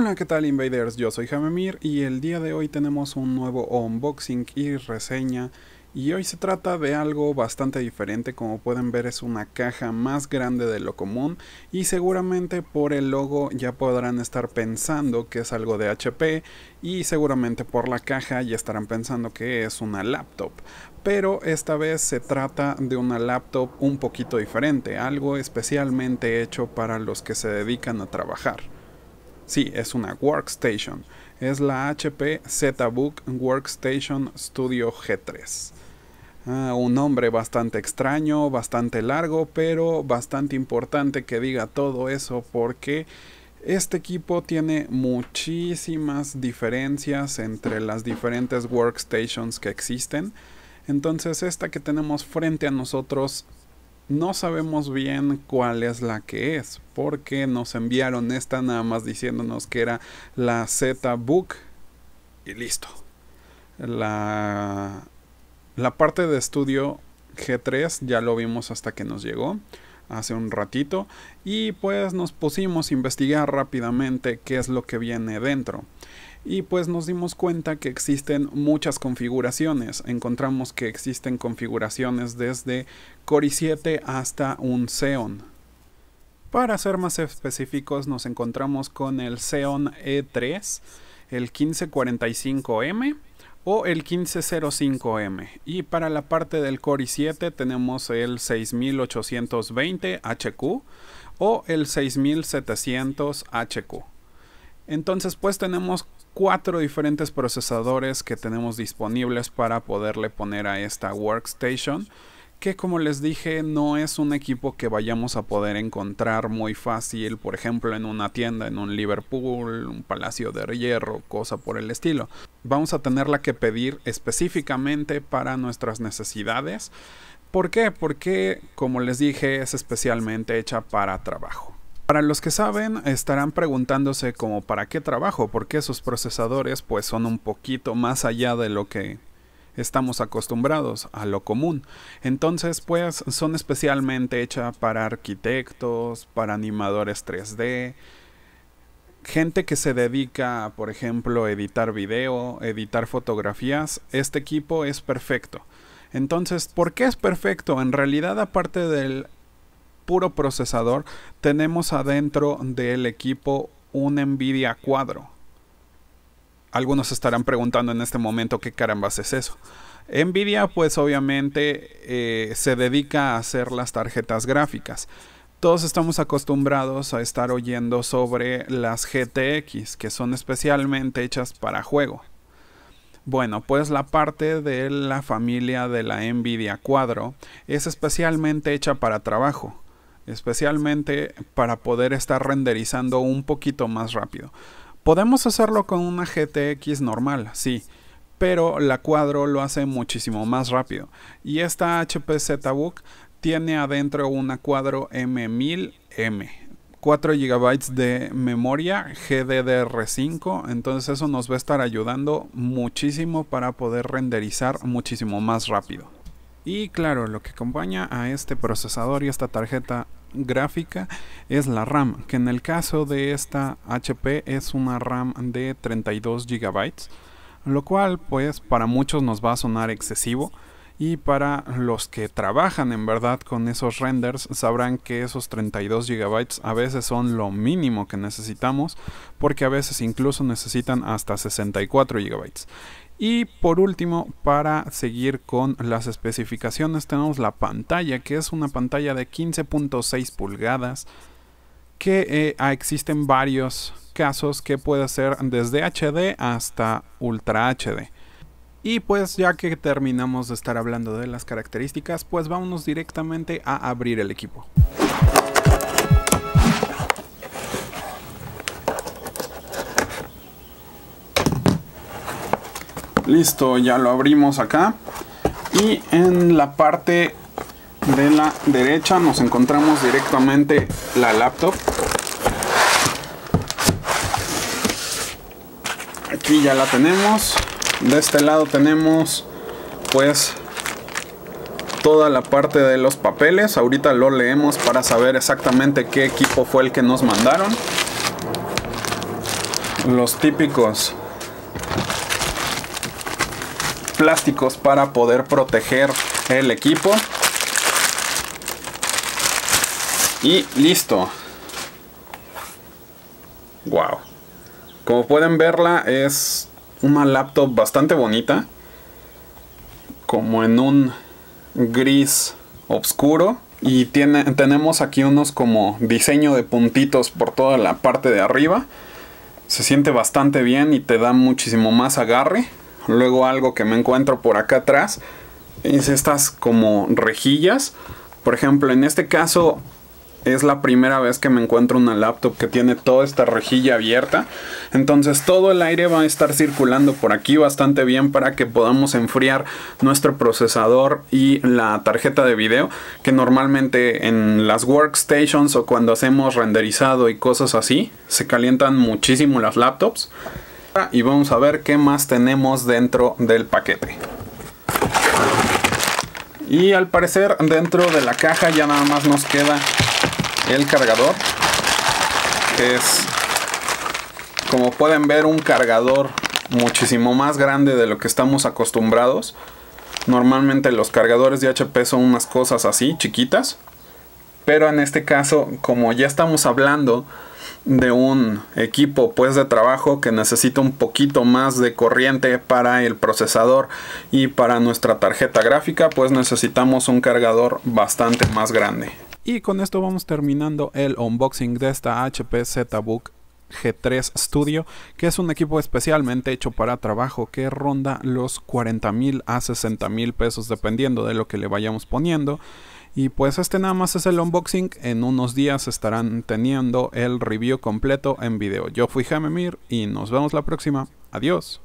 Hola, ¿qué tal Invaders? Yo soy Jamemir y el día de hoy tenemos un nuevo unboxing y reseña y hoy se trata de algo bastante diferente, como pueden ver es una caja más grande de lo común y seguramente por el logo ya podrán estar pensando que es algo de HP y seguramente por la caja ya estarán pensando que es una laptop. Pero esta vez se trata de una laptop un poquito diferente, algo especialmente hecho para los que se dedican a trabajar. Sí, es una workstation. Es la HP ZBook Workstation Studio G3. Ah, un nombre bastante extraño, bastante largo, pero bastante importante que diga todo eso porque este equipo tiene muchísimas diferencias entre las diferentes workstations que existen. Entonces esta que tenemos frente a nosotros no sabemos bien cuál es la que es, porque nos enviaron esta nada más diciéndonos que era la Z-Book y listo. La, la parte de estudio G3 ya lo vimos hasta que nos llegó hace un ratito y pues nos pusimos a investigar rápidamente qué es lo que viene dentro y pues nos dimos cuenta que existen muchas configuraciones. Encontramos que existen configuraciones desde Core 7 hasta un Xeon. Para ser más específicos nos encontramos con el Xeon E3, el 1545M o el 1505M. Y para la parte del Core i7 tenemos el 6820HQ o el 6700HQ. Entonces pues tenemos cuatro diferentes procesadores que tenemos disponibles para poderle poner a esta workstation que como les dije no es un equipo que vayamos a poder encontrar muy fácil, por ejemplo en una tienda, en un Liverpool, un Palacio de Hierro, cosa por el estilo. Vamos a tenerla que pedir específicamente para nuestras necesidades. ¿Por qué? Porque como les dije es especialmente hecha para trabajo. Para los que saben, estarán preguntándose como para qué trabajo, porque esos procesadores pues son un poquito más allá de lo que estamos acostumbrados a lo común. Entonces, pues son especialmente hechas para arquitectos, para animadores 3D, gente que se dedica, por ejemplo, a editar video, editar fotografías, este equipo es perfecto. Entonces, ¿por qué es perfecto? En realidad, aparte del puro procesador, tenemos adentro del equipo un Nvidia Cuadro. Algunos estarán preguntando en este momento qué carambas es eso. Nvidia pues obviamente eh, se dedica a hacer las tarjetas gráficas. Todos estamos acostumbrados a estar oyendo sobre las GTX, que son especialmente hechas para juego. Bueno, pues la parte de la familia de la Nvidia Cuadro es especialmente hecha para trabajo especialmente para poder estar renderizando un poquito más rápido. Podemos hacerlo con una GTX normal, sí, pero la cuadro lo hace muchísimo más rápido. Y esta HP ZBook tiene adentro una cuadro M1000M. 4 GB de memoria GDDR5, entonces eso nos va a estar ayudando muchísimo para poder renderizar muchísimo más rápido. Y claro, lo que acompaña a este procesador y esta tarjeta gráfica es la RAM, que en el caso de esta HP es una RAM de 32 GB, lo cual pues para muchos nos va a sonar excesivo y para los que trabajan en verdad con esos renders sabrán que esos 32 GB a veces son lo mínimo que necesitamos porque a veces incluso necesitan hasta 64 GB. Y por último, para seguir con las especificaciones, tenemos la pantalla, que es una pantalla de 15.6 pulgadas, que eh, ah, existen varios casos que puede ser desde HD hasta Ultra HD. Y pues ya que terminamos de estar hablando de las características, pues vámonos directamente a abrir el equipo. Listo, ya lo abrimos acá. Y en la parte de la derecha nos encontramos directamente la laptop. Aquí ya la tenemos. De este lado tenemos pues toda la parte de los papeles. Ahorita lo leemos para saber exactamente qué equipo fue el que nos mandaron. Los típicos plásticos para poder proteger el equipo. Y listo. Wow. Como pueden verla es una laptop bastante bonita. Como en un gris oscuro. Y tiene, tenemos aquí unos como diseño de puntitos por toda la parte de arriba. Se siente bastante bien y te da muchísimo más agarre luego algo que me encuentro por acá atrás es estas como rejillas. Por ejemplo, en este caso es la primera vez que me encuentro una laptop que tiene toda esta rejilla abierta. Entonces todo el aire va a estar circulando por aquí bastante bien para que podamos enfriar nuestro procesador y la tarjeta de video que normalmente en las workstations o cuando hacemos renderizado y cosas así se calientan muchísimo las laptops y vamos a ver qué más tenemos dentro del paquete. Y al parecer dentro de la caja ya nada más nos queda el cargador. Que es, como pueden ver, un cargador muchísimo más grande de lo que estamos acostumbrados. Normalmente los cargadores de HP son unas cosas así, chiquitas. Pero en este caso, como ya estamos hablando de un equipo pues de trabajo que necesita un poquito más de corriente para el procesador y para nuestra tarjeta gráfica pues necesitamos un cargador bastante más grande y con esto vamos terminando el unboxing de esta HP ZBook G3 Studio, que es un equipo especialmente hecho para trabajo que ronda los 40 mil a 60 mil pesos dependiendo de lo que le vayamos poniendo. Y pues este nada más es el unboxing, en unos días estarán teniendo el review completo en video. Yo fui Jamemir y nos vemos la próxima. Adiós.